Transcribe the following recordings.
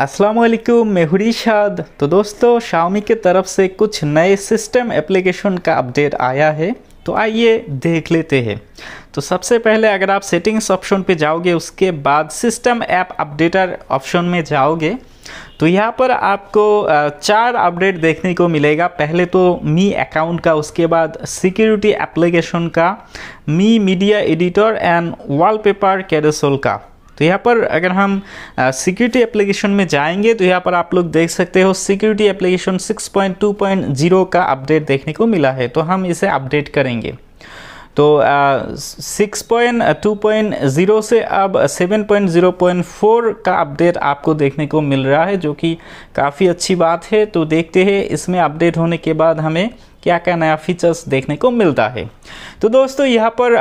असलम मैं शाद तो दोस्तों शाओमी के तरफ से कुछ नए सिस्टम एप्लीकेशन का अपडेट आया है तो आइए देख लेते हैं तो सबसे पहले अगर आप सेटिंग्स ऑप्शन पे जाओगे उसके बाद सिस्टम ऐप अपडेटर ऑप्शन में जाओगे तो यहाँ पर आपको चार अपडेट देखने को मिलेगा पहले तो मी अकाउंट का उसके बाद सिक्योरिटी एप्लीकेशन का मी media editor and wallpaper carousel का तो यहाँ पर अगर हम सिक्योरिटी एप्लीकेशन में जाएंगे तो यहाँ पर आप लोग देख सकते हो सिक्योरिटी एप्लीकेशन 6.2.0 का अपडेट देखने को मिला है तो हम इसे अपडेट करेंगे तो six point two point zero से अब seven point zero point four का अपडेट आपको देखने को मिल रहा है जो कि काफ़ी अच्छी बात है तो देखते हैं इसमें अपडेट होने के बाद हमें क्या क्या नया फीचर्स देखने को मिलता है तो दोस्तों यहाँ पर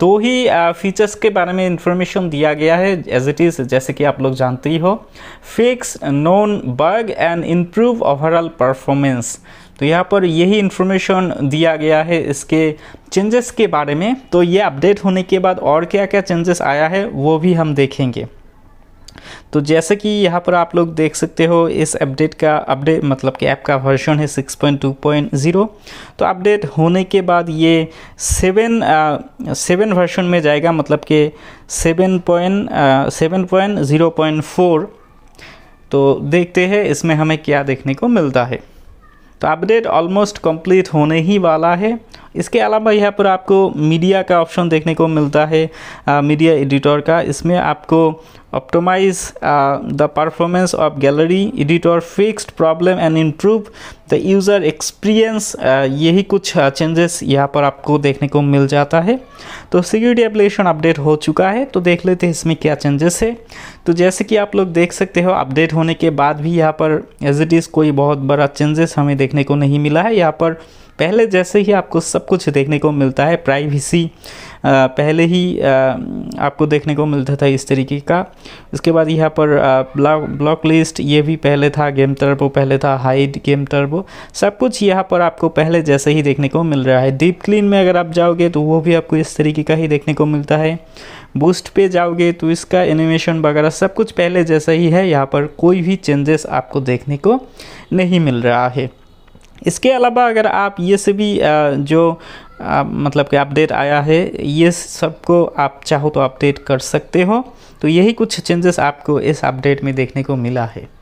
दो ही फीचर्स के बारे में इंफॉर्मेशन दिया गया है एज इट इज़ जैसे कि आप लोग जानते ही हो fix known bug and improve overall performance तो यहाँ पर यही इन्फॉर्मेशन दिया गया है इसके चेंजेस के बारे में तो ये अपडेट होने के बाद और क्या क्या चेंजेस आया है वो भी हम देखेंगे तो जैसे कि यहाँ पर आप लोग देख सकते हो इस अपडेट का अपडेट मतलब कि ऐप का वर्जन है 6.2.0 तो अपडेट होने के बाद ये सेवन सेवन वर्जन में जाएगा मतलब कि seven point seven point zero point four तो देखते हैं इसमें हमें क्या देखने को मिलता है तो अपडेट ऑलमोस्ट कंप्लीट होने ही वाला है इसके अलावा यहाँ पर आपको मीडिया का ऑप्शन देखने को मिलता है आ, मीडिया एडिटर का इसमें आपको optimize the performance of gallery editor fixed problem and improve the user experience यही कुछ चेंजेस uh, यहाँ पर आपको देखने को मिल जाता है तो सिक्योरिटी एप्लीकेशन अपडेट हो चुका है तो देख लेते हैं इसमें क्या चेंजेस है तो जैसे कि आप लोग देख सकते हो अपडेट होने के बाद भी यहाँ पर एज इट इज़ कोई बहुत बड़ा चेंजेस हमें देखने को नहीं मिला है यहाँ पर पहले जैसे ही आपको सब कुछ देखने को मिलता है प्राइवेसी पहले ही आपको देखने को मिलता था इस तरीके का उसके बाद यहाँ पर ब्लॉक ब्लॉक लिस्ट ये भी पहले था गेम टर्बो पहले था हाइड गेम टर्बो सब कुछ यहाँ पर आपको पहले जैसे ही देखने को मिल रहा है डीप क्लीन में अगर आप जाओगे तो वो भी आपको इस तरीके का ही देखने को मिलता है बूस्ट पे जाओगे तो इसका एनिमेशन वगैरह सब कुछ पहले जैसा ही है यहाँ पर कोई भी चेंजेस आपको देखने को नहीं मिल रहा है इसके अलावा अगर आप ये सभी जो आप मतलब कि अपडेट आया है ये सबको आप चाहो तो अपडेट कर सकते हो तो यही कुछ चेंजेस आपको इस अपडेट में देखने को मिला है